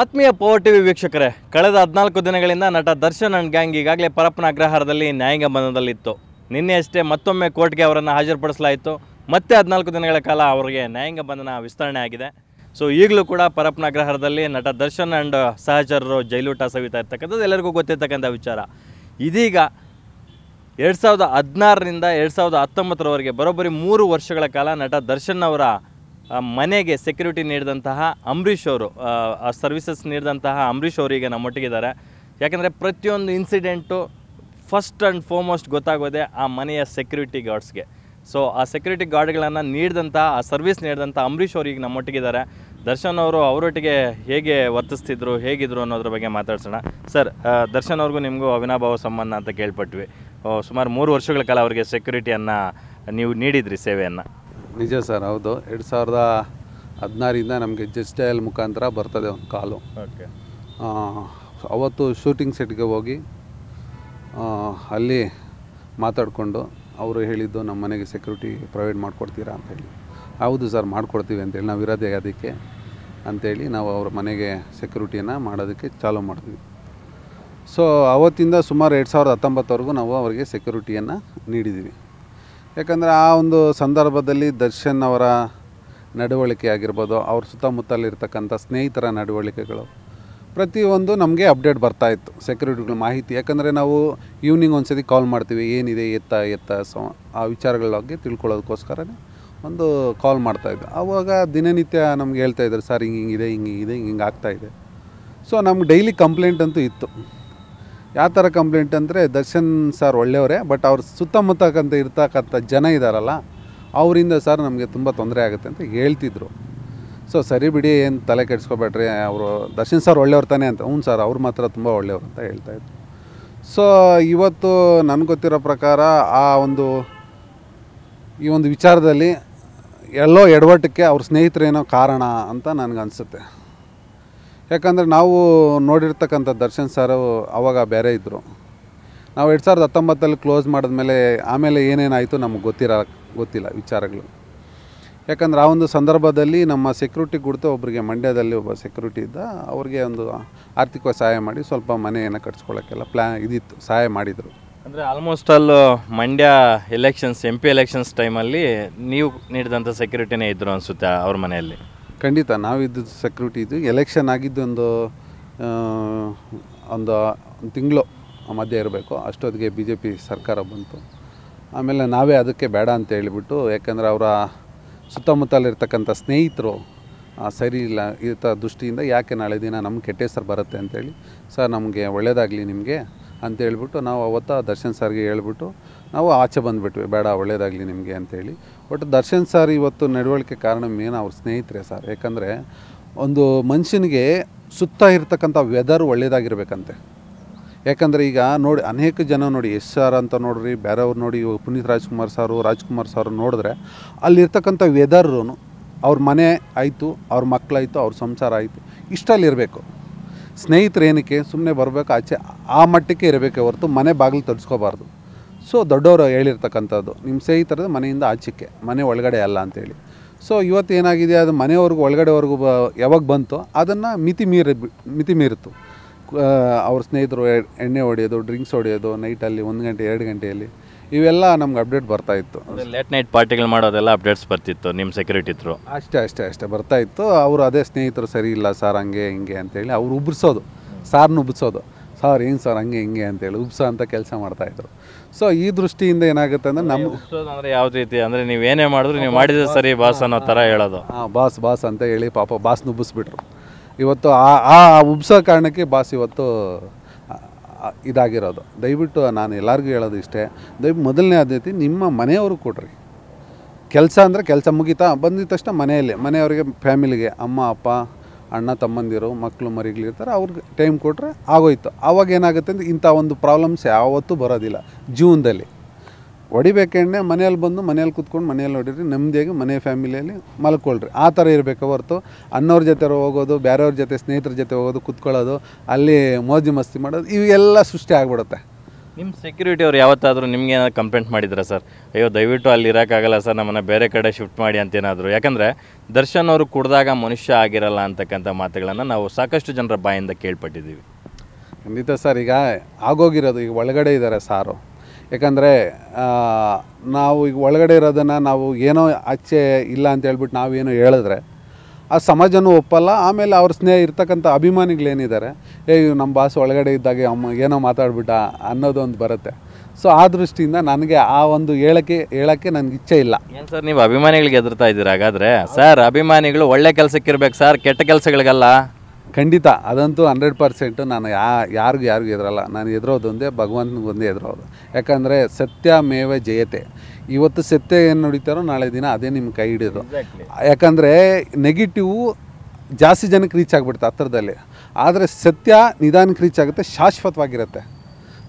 ಆತ್ಮೀಯ power TV ವೀಕ್ಷಕರೇ ಕಳೆದ ಹದಿನಾಲ್ಕು ದಿನಗಳಿಂದ ನಟ ದರ್ಶನ್ ಅಂಡ್ ಗ್ಯಾಂಗ್ ಈಗಾಗಲೇ ಪರಪ್ಪನ ಅಗ್ರಹಾರದಲ್ಲಿ ನ್ಯಾಯಾಂಗ ಬಂಧನದಲ್ಲಿತ್ತು ನಿನ್ನೆ ಅಷ್ಟೇ ಮತ್ತೊಮ್ಮೆ ಕೋರ್ಟ್ಗೆ ಅವರನ್ನು ಹಾಜರುಪಡಿಸಲಾಯಿತು ಮತ್ತೆ ಹದಿನಾಲ್ಕು ದಿನಗಳ ಕಾಲ ಅವರಿಗೆ ನ್ಯಾಯಾಂಗ ಬಂಧನ ವಿಸ್ತರಣೆ ಆಗಿದೆ ಸೊ ಈಗಲೂ ಕೂಡ ಪರಪ್ಪನ ಅಗ್ರಹಾರದಲ್ಲಿ ನಟ ದರ್ಶನ್ ಆ್ಯಂಡ್ ಸಹಚರರು ಜೈಲೂಟ ಸವಿತಾ ಇರ್ತಕ್ಕಂಥದ್ದು ಎಲ್ಲರಿಗೂ ಗೊತ್ತಿರ್ತಕ್ಕಂಥ ವಿಚಾರ ಇದೀಗ ಎರಡು ಸಾವಿರದ ಹದಿನಾರರಿಂದ ಎರಡು ಸಾವಿರದ ಹತ್ತೊಂಬತ್ತರವರೆಗೆ ಬರೋಬ್ಬರಿ ಮೂರು ವರ್ಷಗಳ ಕಾಲ ನಟ ದರ್ಶನ್ ಅವರ ಮನೆಗೆ ಸೆಕ್ಯೂರಿಟಿ ನೀಡಿದಂತಹ ಅಂಬರೀಷ್ ಅವರು ಸರ್ವಿಸಸ್ ನೀಡಿದಂತಹ ಅಂಬರೀಷ್ ಅವರಿಗೆ ನಮ್ಮೊಟ್ಟಿಗಿದ್ದಾರೆ ಯಾಕೆಂದರೆ ಪ್ರತಿಯೊಂದು ಇನ್ಸಿಡೆಂಟು ಫಸ್ಟ್ ಆ್ಯಂಡ್ ಫೋಮೋಸ್ಟ್ ಗೊತ್ತಾಗೋದೆ ಆ ಮನೆಯ ಸೆಕ್ಯೂರಿಟಿ ಗಾರ್ಡ್ಸ್ಗೆ ಸೊ ಆ ಸೆಕ್ಯೂರಿಟಿ ಗಾರ್ಡ್ಗಳನ್ನು ನೀಡಿದಂಥ ಆ ಸರ್ವಿಸ್ ನೀಡಿದಂಥ ಅಂಬರೀಷ್ ಈಗ ನಮ್ಮೊಟ್ಟಿಗಿದ್ದಾರೆ ದರ್ಶನ್ ಅವರು ಅವರೊಟ್ಟಿಗೆ ಹೇಗೆ ವರ್ತಿಸ್ತಿದ್ರು ಹೇಗಿದ್ರು ಅನ್ನೋದ್ರ ಬಗ್ಗೆ ಮಾತಾಡ್ಸೋಣ ಸರ್ ದರ್ಶನ್ ಅವ್ರಿಗೂ ನಿಮಗೂ ಅವಿನಾಭಾವ ಸಂಬಂಧ ಅಂತ ಕೇಳ್ಪಟ್ವಿ ಸುಮಾರು ಮೂರು ವರ್ಷಗಳ ಕಾಲ ಅವರಿಗೆ ಸೆಕ್ಯೂರಿಟಿಯನ್ನು ನೀವು ನೀಡಿದ್ರಿ ಸೇವೆಯನ್ನು ನಿಜ ಸರ್ ಹೌದು ಎರಡು ಸಾವಿರದ ಹದಿನಾರಿಂದ ನಮಗೆ ಜಸ್ಟೈಲ್ ಮುಖಾಂತರ ಬರ್ತದೆ ಒಂದು ಕಾಲು ಓಕೆ ಅವತ್ತು ಶೂಟಿಂಗ್ ಸೆಟ್ಗೆ ಹೋಗಿ ಅಲ್ಲಿ ಮಾತಾಡಿಕೊಂಡು ಅವರು ಹೇಳಿದ್ದು ನಮ್ಮ ಮನೆಗೆ ಸೆಕ್ಯೂರಿಟಿ ಪ್ರೊವೈಡ್ ಮಾಡಿಕೊಡ್ತೀರಾ ಅಂತ ಹೇಳಿ ಹೌದು ಸರ್ ಮಾಡಿಕೊಡ್ತೀವಿ ಅಂತೇಳಿ ನಾವು ಇರೋದೇ ಅದಕ್ಕೆ ಅಂಥೇಳಿ ನಾವು ಅವ್ರ ಮನೆಗೆ ಸೆಕ್ಯೂರಿಟಿಯನ್ನು ಮಾಡೋದಕ್ಕೆ ಚಾಲೂ ಮಾಡ್ತೀವಿ ಸೊ ಅವತ್ತಿಂದ ಸುಮಾರು ಎರಡು ಸಾವಿರದ ಹತ್ತೊಂಬತ್ತವರೆಗೂ ನಾವು ಅವರಿಗೆ ಸೆಕ್ಯೂರಿಟಿಯನ್ನು ನೀಡಿದ್ದೀವಿ ಯಾಕಂದರೆ ಆ ಒಂದು ಸಂದರ್ಭದಲ್ಲಿ ದರ್ಶನ್ ಅವರ ನಡವಳಿಕೆ ಆಗಿರ್ಬೋದು ಅವ್ರ ಸುತ್ತಮುತ್ತಲಿರ್ತಕ್ಕಂಥ ಸ್ನೇಹಿತರ ನಡವಳಿಕೆಗಳು ಪ್ರತಿಯೊಂದು ನಮಗೆ ಅಪ್ಡೇಟ್ ಬರ್ತಾಯಿತ್ತು ಸೆಕ್ಯೂರಿಟಿಗಳ ಮಾಹಿತಿ ಯಾಕಂದರೆ ನಾವು ಈವ್ನಿಂಗ್ ಒಂದು ಸತಿ ಕಾಲ್ ಮಾಡ್ತೀವಿ ಏನಿದೆ ಎತ್ತ ಎತ್ತ ಸೊ ಆ ವಿಚಾರಗಳ ಬಗ್ಗೆ ತಿಳ್ಕೊಳ್ಳೋದಕ್ಕೋಸ್ಕರನೇ ಒಂದು ಕಾಲ್ ಮಾಡ್ತಾಯಿದ್ದೆ ಆವಾಗ ದಿನನಿತ್ಯ ನಮ್ಗೆ ಹೇಳ್ತಾಯಿದ್ರು ಸರ್ ಹಿಂಗೆ ಹಿಂಗಿದೆ ಹಿಂಗೆ ಹಿಂಗಿದೆ ಹಿಂಗೆ ಹಿಂಗೆ ಆಗ್ತಾಯಿದೆ ಸೊ ನಮ್ಗೆ ಡೈಲಿ ಕಂಪ್ಲೇಂಟ್ ಅಂತೂ ಇತ್ತು ಯಾವ ಥರ ಕಂಪ್ಲೇಂಟ್ ಅಂದರೆ ದರ್ಶನ್ ಸರ್ ಒಳ್ಳೆಯವರೇ ಬಟ್ ಅವ್ರ ಸುತ್ತಮುತ್ತಕ್ಕಂಥ ಇರ್ತಕ್ಕಂಥ ಜನ ಇದ್ದಾರಲ್ಲ ಅವರಿಂದ ಸರ್ ನಮಗೆ ತುಂಬ ತೊಂದರೆ ಆಗುತ್ತೆ ಅಂತ ಹೇಳ್ತಿದ್ರು ಸೊ ಸರಿ ಬಿಡಿ ಏನು ತಲೆ ಕೆಡಿಸ್ಕೊಬೇಡ್ರಿ ಅವರು ದರ್ಶನ್ ಸರ್ ಒಳ್ಳೆಯವ್ರು ತಾನೇ ಅಂತ ಹ್ಞೂ ಸರ್ ಅವ್ರು ಮಾತ್ರ ತುಂಬ ಒಳ್ಳೆಯವ್ರು ಅಂತ ಹೇಳ್ತಾ ಹೇಳ್ತಾಯಿದ್ರು ಸೊ ಇವತ್ತು ನನಗೆ ಗೊತ್ತಿರೋ ಪ್ರಕಾರ ಆ ಒಂದು ಈ ಒಂದು ವಿಚಾರದಲ್ಲಿ ಎಲ್ಲೋ ಎಡವಟ್ಟಕ್ಕೆ ಅವ್ರ ಸ್ನೇಹಿತರೇನೋ ಕಾರಣ ಅಂತ ನನಗನ್ಸುತ್ತೆ ಯಾಕಂದರೆ ನಾವು ನೋಡಿರ್ತಕ್ಕಂಥ ದರ್ಶನ್ ಸರ್ ಅವಾಗ ಬೇರೆ ಇದ್ದರು ನಾವು ಎರಡು ಸಾವಿರದ ಹತ್ತೊಂಬತ್ತಲ್ಲಿ ಕ್ಲೋಸ್ ಮೇಲೆ ಆಮೇಲೆ ಏನೇನಾಯಿತು ನಮಗೆ ಗೊತ್ತಿರ ಗೊತ್ತಿಲ್ಲ ವಿಚಾರಗಳು ಯಾಕಂದ್ರೆ ಆ ಒಂದು ಸಂದರ್ಭದಲ್ಲಿ ನಮ್ಮ ಸೆಕ್ಯೂರಿಟಿ ಕೊಡ್ತು ಒಬ್ಬರಿಗೆ ಮಂಡ್ಯದಲ್ಲಿ ಒಬ್ಬ ಸೆಕ್ಯೂರಿಟಿ ಇದ್ದ ಅವ್ರಿಗೆ ಒಂದು ಆರ್ಥಿಕವಾಗಿ ಸಹಾಯ ಮಾಡಿ ಸ್ವಲ್ಪ ಮನೆಯನ್ನು ಕಟ್ಸ್ಕೊಳ್ಳೋಕ್ಕೆಲ್ಲ ಪ್ಲ್ಯಾ ಇದಿತ್ತು ಸಹಾಯ ಮಾಡಿದರು ಅಂದರೆ almost all Mandya elections M P elections ಟೈಮಲ್ಲಿ ನೀವು ನೀಡಿದಂಥ ಸೆಕ್ಯೂರಿಟಿನೇ ಇದ್ದರು ಅನಿಸುತ್ತೆ ಅವ್ರ ಮನೆಯಲ್ಲಿ ಖಂಡಿತ ನಾವಿದ್ದು ಸೆಕ್ಯೂರಿಟಿ ಇದು ಎಲೆಕ್ಷನ್ ಆಗಿದ್ದು ಒಂದು ಒಂದು ತಿಂಗಳು ಮಧ್ಯ ಇರಬೇಕು ಅಷ್ಟೊತ್ತಿಗೆ ಬಿ ಜೆ ಪಿ ಸರ್ಕಾರ ಬಂತು ಆಮೇಲೆ ನಾವೇ ಅದಕ್ಕೆ ಬೇಡ ಅಂತ ಹೇಳಿಬಿಟ್ಟು ಯಾಕಂದರೆ ಅವರ ಸುತ್ತಮುತ್ತಲಿರ್ತಕ್ಕಂಥ ಸ್ನೇಹಿತರು ಸರಿ ಇಲ್ಲ ಥರ ದೃಷ್ಟಿಯಿಂದ ಯಾಕೆ ನಾಳೆ ದಿನ ನಮ್ಮ ಕೆಟ್ಟ ಹೆಸರು ಬರುತ್ತೆ ಅಂತೇಳಿ ಸರ್ ನಮಗೆ ಒಳ್ಳೆಯದಾಗಲಿ ನಿಮಗೆ ಅಂತ ಹೇಳ್ಬಿಟ್ಟು ನಾವು ಅವತ್ತ ದರ್ಶನ್ ಸರ್ಗೆ ಹೇಳ್ಬಿಟ್ಟು ನಾವು ಆಚೆ ಬಂದುಬಿಟ್ವಿ ಬೇಡ ಒಳ್ಳೆಯದಾಗಲಿ ನಿಮಗೆ ಅಂತೇಳಿ ಬಟ್ ದರ್ಶನ್ ಸರ್ ಇವತ್ತು ನಡವಳಿಕೆ ಕಾರಣ ಮೇನ್ ಅವ್ರ ಸ್ನೇಹಿತರೆ ಸರ್ ಯಾಕಂದರೆ ಒಂದು ಮನುಷ್ಯನಿಗೆ ಸುತ್ತ ಇರ್ತಕ್ಕಂಥ ವೆದರ್ ಒಳ್ಳೆಯದಾಗಿರ್ಬೇಕಂತೆ ಯಾಕಂದರೆ ಈಗ ನೋಡಿ ಅನೇಕ ಜನ ನೋಡಿ ಎಸ್ ಸರ್ ಅಂತ ನೋಡ್ರಿ ಬೇರೆಯವ್ರು ನೋಡಿ ಪುನೀತ್ ರಾಜ್ಕುಮಾರ್ ಸಾರು ರಾಜ್ಕುಮಾರ್ ಸಾರು ನೋಡಿದ್ರೆ ಅಲ್ಲಿರ್ತಕ್ಕಂಥ ವೆದರ್ನು ಅವ್ರ ಮನೆ ಆಯಿತು ಅವ್ರ ಮಕ್ಕಳಾಯಿತು ಅವ್ರ ಸಂಸಾರ ಆಯಿತು ಇಷ್ಟಲ್ಲಿರಬೇಕು ಸ್ನೇಹಿತರು ಏನಕ್ಕೆ ಸುಮ್ಮನೆ ಬರಬೇಕು ಆಚೆ ಆ ಮಟ್ಟಕ್ಕೆ ಇರಬೇಕೆ ಹೊರತು ಮನೆ ಬಾಗಿಲು ತರಿಸ್ಕೋಬಾರ್ದು ಸೊ ದೊಡ್ಡವರು ಹೇಳಿರ್ತಕ್ಕಂಥದ್ದು ನಿಮ್ಮ ಸ್ನೇಹಿತರದ ಮನೆಯಿಂದ ಆಚೆಕ್ಕೆ ಮನೆ ಒಳಗಡೆ ಅಲ್ಲ ಅಂತೇಳಿ ಸೊ ಇವತ್ತು ಏನಾಗಿದೆ ಅದು ಮನೆಯವ್ರಿಗೂ ಒಳಗಡೆವರೆಗೂ ಬ ಯಾವಾಗ ಬಂತು ಅದನ್ನು ಮಿತಿ ಮೀರಿ ಮಿತಿ ಮೀರಿತು ಅವ್ರ ಸ್ನೇಹಿತರು ಎಣ್ಣೆ ಹೊಡೆಯೋದು ಡ್ರಿಂಕ್ಸ್ ಹೊಡೆಯೋದು ನೈಟಲ್ಲಿ ಒಂದು ಗಂಟೆ ಎರಡು ಗಂಟೆಯಲ್ಲಿ ಇವೆಲ್ಲ ನಮ್ಗೆ ಅಪ್ಡೇಟ್ ಬರ್ತಾ ಇತ್ತು ಲೇಟ್ ನೈಟ್ ಪಾರ್ಟಿಗಳು ಮಾಡೋದೆಲ್ಲ ಅಪ್ಡೇಟ್ಸ್ ಬರ್ತಿತ್ತು ನಿಮ್ಮ ಸೆಕ್ಯೂರಿಟಿ ಇತ್ತು ಅಷ್ಟೇ ಅಷ್ಟೇ ಅಷ್ಟೇ ಬರ್ತಾ ಇತ್ತು ಅವರು ಅದೇ ಸ್ನೇಹಿತರು ಸರಿ ಇಲ್ಲ ಸರ್ ಹಂಗೆ ಹಿಂಗೆ ಅಂತೇಳಿ ಅವ್ರು ಉಬ್ಬರಿಸೋದು ಸಾರ್ನ ಉಬ್ಬಿಸೋದು ಸಾರ್ ಏನು ಸರ್ ಹಂಗೆ ಹಿಂಗೆ ಅಂತೇಳಿ ಉಪ್ಸ ಅಂತ ಕೆಲಸ ಮಾಡ್ತಾಯಿದ್ರು ಸೊ ಈ ದೃಷ್ಟಿಯಿಂದ ಏನಾಗುತ್ತೆ ಅಂದರೆ ನಮ್ಮ ಅಂದರೆ ಯಾವ ರೀತಿ ಅಂದರೆ ನೀವು ಏನೇ ಮಾಡಿದ್ರು ನೀವು ಮಾಡಿದ್ರೆ ಸರಿ ಬಾಸ್ ಅನ್ನೋ ಥರ ಹೇಳೋದು ಹಾಂ ಬಾಸ್ ಬಾಸ್ ಅಂತ ಹೇಳಿ ಪಾಪ ಬಾಸ್ ನುಬ್ಬಿಸ್ಬಿಟ್ರು ಇವತ್ತು ಆ ಆ ಉಬ್ಸೋ ಕಾರಣಕ್ಕೆ ಬಾಸ್ ಇವತ್ತು ಇದಾಗಿರೋದು ದಯವಿಟ್ಟು ನಾನು ಎಲ್ಲರಿಗೂ ಹೇಳೋದು ಇಷ್ಟೇ ದಯವಿಟ್ಟು ಮೊದಲನೇ ಆದ್ಯತೆ ನಿಮ್ಮ ಮನೆಯವರು ಕೊಡ್ರಿ ಕೆಲಸ ಅಂದರೆ ಕೆಲಸ ಮುಗೀತಾ ಬಂದಿದ ತಕ್ಷಣ ಮನೆಯಲ್ಲಿ ಮನೆಯವರಿಗೆ ಫ್ಯಾಮಿಲಿಗೆ ಅಮ್ಮ ಅಪ್ಪ ಅಣ್ಣ ತಮ್ಮಂದಿರು ಮಕ್ಕಳು ಮರಿಗಳಿರ್ತಾರೆ ಅವ್ರಿಗೆ ಟೈಮ್ ಕೊಟ್ಟರೆ ಆಗೋಯ್ತು ಆವಾಗ ಏನಾಗುತ್ತೆ ಅಂದರೆ ಇಂಥ ಒಂದು ಪ್ರಾಬ್ಲಮ್ಸ್ ಯಾವತ್ತೂ ಬರೋದಿಲ್ಲ ಜೀವನದಲ್ಲಿ ಹೊಡಿಬೇಕೆಣ್ಣೆ ಮನೇಲಿ ಬಂದು ಮನೇಲಿ ಕೂತ್ಕೊಂಡು ಮನೇಲಿ ನೋಡಿರಿ ನೆಮ್ಮದಿಯಾಗಿ ಮನೆ ಫ್ಯಾಮಿಲಿಯಲ್ಲಿ ಮಲ್ಕೊಳ್ರಿ ಆ ಥರ ಇರಬೇಕು ಹೊರತು ಅನ್ನೋರ ಜೊತೆ ಹೋಗೋದು ಬೇರೆಯವ್ರ ಜೊತೆ ಸ್ನೇಹಿತರ ಜೊತೆ ಹೋಗೋದು ಕೂತ್ಕೊಳ್ಳೋದು ಅಲ್ಲಿ ಮೋಜು ಮಸ್ತಿ ಮಾಡೋದು ಇವೆಲ್ಲ ಸೃಷ್ಟಿ ಆಗಿಬಿಡುತ್ತೆ ನಿಮ್ಮ ಸೆಕ್ಯೂರಿಟಿ ಅವ್ರು ಯಾವತ್ತಾದರೂ ನಿಮಗೆ ಏನಾದ್ರು ಕಂಪ್ಲೇಂಟ್ ಮಾಡಿದ್ರೆ ಸರ್ ಅಯ್ಯೋ ದಯವಿಟ್ಟು ಅಲ್ಲಿ ಇರೋಕ್ಕಾಗಲ್ಲ ಸರ್ ನಮ್ಮನ್ನು ಬೇರೆ ಕಡೆ ಶಿಫ್ಟ್ ಮಾಡಿ ಅಂತೇನಾದರೂ ಯಾಕಂದರೆ ದರ್ಶನ್ ಅವರು ಕುಡಿದಾಗ ಮನುಷ್ಯ ಆಗಿರಲ್ಲ ಅಂತಕ್ಕಂಥ ಮಾತುಗಳನ್ನು ನಾವು ಸಾಕಷ್ಟು ಜನರ ಬಾಯಿಂದ ಕೇಳ್ಪಟ್ಟಿದ್ದೀವಿ ಖಂಡಿತ ಸರ್ ಈಗ ಆಗೋಗಿರೋದು ಈಗ ಒಳಗಡೆ ಇದ್ದಾರೆ ಸಾರು ಯಾಕಂದರೆ ನಾವು ಈಗ ಒಳಗಡೆ ಇರೋದನ್ನು ನಾವು ಏನೋ ಆಚೆ ಇಲ್ಲ ಅಂತ ಹೇಳ್ಬಿಟ್ಟು ನಾವೇನೋ ಹೇಳಿದ್ರೆ ಆ ಸಮಾಜನೂ ಒಪ್ಪಲ್ಲ ಆಮೇಲೆ ಅವ್ರ ಸ್ನೇಹ ಇರ್ತಕ್ಕಂಥ ಅಭಿಮಾನಿಗಳೇನಿದ್ದಾರೆ ಏ ನಮ್ಮ ಭಾಷೆ ಒಳಗಡೆ ಇದ್ದಾಗೆ ಅಮ್ಮ ಏನೋ ಮಾತಾಡ್ಬಿಟ್ಟ ಅನ್ನೋದೊಂದು ಬರುತ್ತೆ ಸೊ ಆ ದೃಷ್ಟಿಯಿಂದ ನನಗೆ ಆ ಒಂದು ಹೇಳಕ್ಕೆ ಹೇಳೋಕ್ಕೆ ನನಗೆ ಇಚ್ಛೆ ಇಲ್ಲ ಏನು ಸರ್ ನೀವು ಅಭಿಮಾನಿಗಳಿಗೆ ಹೆದರ್ತಾ ಇದ್ದೀರಾ ಹಾಗಾದರೆ ಸರ್ ಅಭಿಮಾನಿಗಳು ಒಳ್ಳೆ ಕೆಲಸಕ್ಕಿರ್ಬೇಕು ಸರ್ ಕೆಟ್ಟ ಕೆಲಸಗಳಿಗಲ್ಲ ಖಂಡಿತ ಅದಂತೂ ಹಂಡ್ರೆಡ್ ಪರ್ಸೆಂಟು ನಾನು ಯಾ ಯಾರಿಗೂ ಯಾರಿಗೂ ಎದುರಲ್ಲ ನಾನು ಎದುರೋದೊಂದೇ ಭಗವಂತನಿಗೊಂದೇ ಎದುರೋದು ಯಾಕಂದರೆ ಸತ್ಯ ಮೇವೇ ಜಯತೆ ಇವತ್ತು ಸತ್ಯ ಏನು ನಡೀತಾರೋ ನಾಳೆ ದಿನ ಅದೇ ನಿಮ್ಮ ಕೈ ಹಿಡಿದು ಯಾಕಂದರೆ ನೆಗೆಟಿವ್ ಜಾಸ್ತಿ ಜನಕ್ಕೆ ರೀಚ್ ಆಗಿಬಿಡ್ತು ಹತ್ರದಲ್ಲಿ ಆದರೆ ಸತ್ಯ ನಿಧಾನಕ್ಕೆ ರೀಚ್ ಆಗುತ್ತೆ ಶಾಶ್ವತವಾಗಿರುತ್ತೆ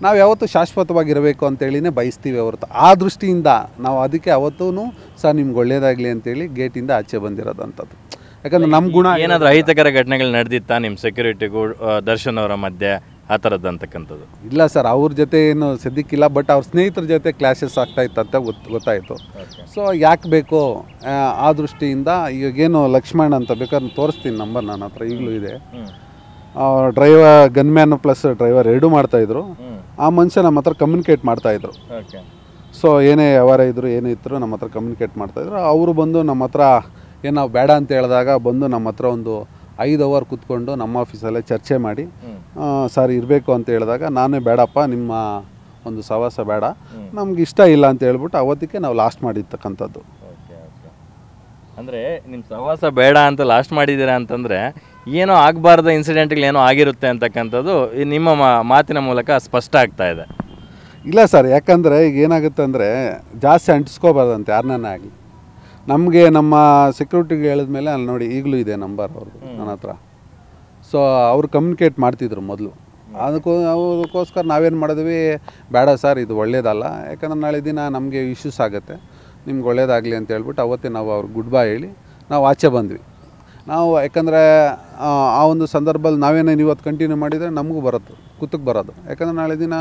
ನಾವು ಯಾವತ್ತು ಶಾಶ್ವತವಾಗಿರಬೇಕು ಅಂತೇಳಿನೇ ಬಯಸ್ತೀವಿ ಹೊರತು ಆ ದೃಷ್ಟಿಯಿಂದ ನಾವು ಅದಕ್ಕೆ ಅವತ್ತೂ ಸಹ ನಿಮ್ಗೆ ಒಳ್ಳೇದಾಗಲಿ ಅಂತೇಳಿ ಗೇಟಿಂದ ಆಚೆ ಬಂದಿರೋದಂಥದ್ದು ಯಾಕಂದ್ರೆ ನಮ್ಮ ಗುಣ ಏನಾದರೂ ಅಹಿತಕರ ಘಟನೆಗಳು ನಡೆದಿತ್ತಾ ನಿಮ್ಮ ಸೆಕ್ಯೂರಿಟಿಗೂ ದರ್ಶನ್ ಅವರ ಮಧ್ಯೆ ಆ ಥರದ್ದು ಅಂತಕ್ಕಂಥದ್ದು ಇಲ್ಲ ಸರ್ ಅವ್ರ ಜೊತೆ ಏನು ಸದ್ಯಕ್ಕಿಲ್ಲ ಬಟ್ ಅವ್ರ ಸ್ನೇಹಿತರ ಜೊತೆ ಕ್ಲಾಶಸ್ ಆಗ್ತಾ ಇತ್ತಂತ ಗೊತ್ತು ಗೊತ್ತಾಯಿತು ಸೊ ಯಾಕೆ ಬೇಕು ಆ ದೃಷ್ಟಿಯಿಂದ ಏನು ಲಕ್ಷ್ಮಣ್ ಅಂತ ಬೇಕಾದ್ರೆ ತೋರಿಸ್ತೀನಿ ನಂಬರ್ ನನ್ನ ಹತ್ರ ಈಗಲೂ ಇದೆ ಡ್ರೈವರ್ ಗನ್ಮ್ಯಾನ್ ಪ್ಲಸ್ ಡ್ರೈವರ್ ಮಾಡ್ತಾ ಮಾಡ್ತಾಯಿದ್ರು ಆ ಮನುಷ್ಯ ನಮ್ಮ ಹತ್ರ ಕಮ್ಯುನಿಕೇಟ್ ಮಾಡ್ತಾಯಿದ್ರು ಸೊ ಏನೇ ವ್ಯವಹಾರ ಇದ್ರು ಏನೇ ಇದ್ರು ನಮ್ಮ ಹತ್ರ ಕಮ್ಯುನಿಕೇಟ್ ಮಾಡ್ತಾಯಿದ್ರು ಅವರು ಬಂದು ನಮ್ಮ ಹತ್ರ ಏನೋ ಬೇಡ ಅಂತ ಹೇಳಿದಾಗ ಬಂದು ನಮ್ಮ ಹತ್ರ ಒಂದು ಐದು ಅವರ್ ಕೂತ್ಕೊಂಡು ನಮ್ಮ ಆಫೀಸಲ್ಲೇ ಚರ್ಚೆ ಮಾಡಿ ಸರ್ ಇರಬೇಕು ಅಂತ ಹೇಳಿದಾಗ ನಾನೇ ಬೇಡಪ್ಪ ನಿಮ್ಮ ಒಂದು ಸವಾಸ ಬೇಡ ನಮ್ಗೆ ಇಷ್ಟ ಇಲ್ಲ ಅಂತ ಹೇಳ್ಬಿಟ್ಟು ಅವತ್ತಿಗೆ ನಾವು ಲಾಸ್ಟ್ ಮಾಡಿರ್ತಕ್ಕಂಥದ್ದು ಅಂದರೆ ನಿಮ್ಮ ಸವಾಸ ಬೇಡ ಅಂತ ಲಾಸ್ಟ್ ಮಾಡಿದ್ದೀರಾ ಅಂತಂದರೆ ಏನೋ ಆಗಬಾರ್ದ ಇನ್ಸಿಡೆಂಟ್ಗಳೇನೋ ಆಗಿರುತ್ತೆ ಅಂತಕ್ಕಂಥದ್ದು ನಿಮ್ಮ ಮಾತಿನ ಮೂಲಕ ಸ್ಪಷ್ಟ ಆಗ್ತಾ ಇದೆ ಇಲ್ಲ ಸರ್ ಯಾಕಂದರೆ ಈಗ ಏನಾಗುತ್ತೆ ಅಂದರೆ ಜಾಸ್ತಿ ಅಂಟಿಸ್ಕೋಬಾರ್ದಂತೆ ಯಾರನ್ನ ಆಗಲಿ ನಮಗೆ ನಮ್ಮ ಸೆಕ್ಯೂರಿಟಿಗೆ ಹೇಳಿದ್ಮೇಲೆ ಅಲ್ಲಿ ನೋಡಿ ಈಗಲೂ ಇದೆ ನಂಬರ್ ಅವ್ರದ್ದು ನನ್ನ ಹತ್ರ ಸೊ ಅವ್ರು ಕಮ್ಯುನಿಕೇಟ್ ಮಾಡ್ತಿದ್ರು ಮೊದಲು ಅದಕ್ಕೂ ಅದಕ್ಕೋಸ್ಕರ ನಾವೇನು ಮಾಡಿದ್ವಿ ಬೇಡ ಸರ್ ಇದು ಒಳ್ಳೇದಲ್ಲ ಯಾಕಂದ್ರೆ ನಾಳೆ ದಿನ ನಮಗೆ ಇಶ್ಯೂಸ್ ಆಗುತ್ತೆ ನಿಮ್ಗೆ ಒಳ್ಳೇದಾಗಲಿ ಅಂತ ಹೇಳ್ಬಿಟ್ಟು ಅವತ್ತೇ ನಾವು ಅವ್ರಿಗೆ ಗುಡ್ ಬೈ ಹೇಳಿ ನಾವು ಆಚೆ ಬಂದ್ವಿ ನಾವು ಯಾಕಂದರೆ ಆ ಒಂದು ಸಂದರ್ಭದಲ್ಲಿ ನಾವೇನೇನು ಇವತ್ತು ಕಂಟಿನ್ಯೂ ಮಾಡಿದರೆ ನಮಗೂ ಬರುತ್ತೆ ಕುತ್ತಕ್ಕೆ ಬರೋದು ಯಾಕಂದರೆ ನಾಳೆ ದಿನ